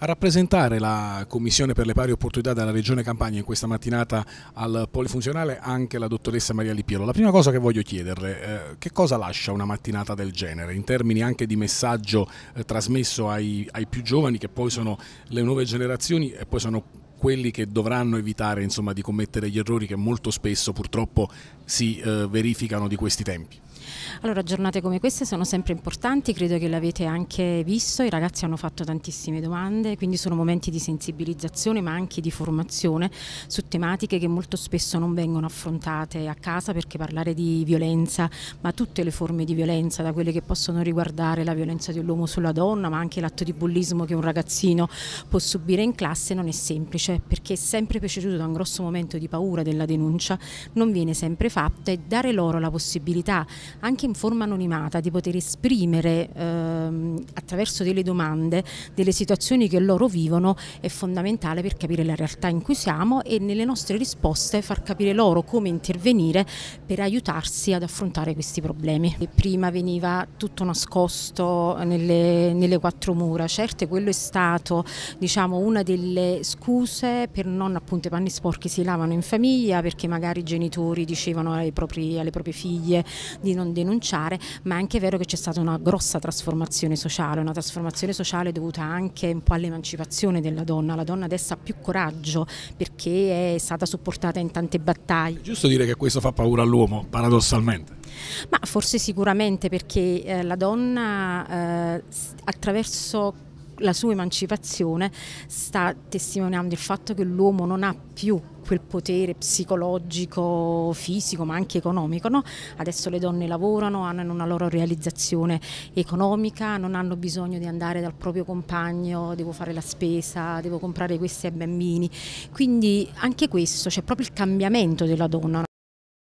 A rappresentare la Commissione per le pari opportunità della Regione Campania in questa mattinata al polifunzionale anche la dottoressa Maria Lipielo. La prima cosa che voglio chiederle, eh, che cosa lascia una mattinata del genere in termini anche di messaggio eh, trasmesso ai, ai, più giovani che poi sono le nuove generazioni e poi sono quelli che dovranno evitare insomma, di commettere gli errori che molto spesso purtroppo si eh, verificano di questi tempi? Allora, giornate come queste sono sempre importanti, credo che l'avete anche visto, i ragazzi hanno fatto tantissime domande, quindi sono momenti di sensibilizzazione ma anche di formazione su tematiche che molto spesso non vengono affrontate a casa perché parlare di violenza, ma tutte le forme di violenza, da quelle che possono riguardare la violenza dell'uomo sulla donna, ma anche l'atto di bullismo che un ragazzino può subire in classe non è semplice perché è sempre preceduto da un grosso momento di paura della denuncia, non viene sempre fatta e dare loro la possibilità anche in forma anonimata, di poter esprimere ehm, attraverso delle domande delle situazioni che loro vivono è fondamentale per capire la realtà in cui siamo e nelle nostre risposte far capire loro come intervenire per aiutarsi ad affrontare questi problemi. E prima veniva tutto nascosto nelle, nelle quattro mura, certo quello è stato diciamo, una delle scuse per non appunto i panni sporchi si lavano in famiglia perché magari i genitori dicevano ai propri, alle proprie figlie di non non denunciare, ma è anche vero che c'è stata una grossa trasformazione sociale, una trasformazione sociale dovuta anche un po' all'emancipazione della donna, la donna adesso ha più coraggio perché è stata supportata in tante battaglie. È giusto dire che questo fa paura all'uomo, paradossalmente. Ma forse sicuramente perché eh, la donna eh, attraverso la sua emancipazione sta testimoniando il fatto che l'uomo non ha più quel potere psicologico, fisico ma anche economico. No? Adesso le donne lavorano, hanno una loro realizzazione economica, non hanno bisogno di andare dal proprio compagno, devo fare la spesa, devo comprare questi ai bambini. Quindi anche questo, c'è cioè proprio il cambiamento della donna.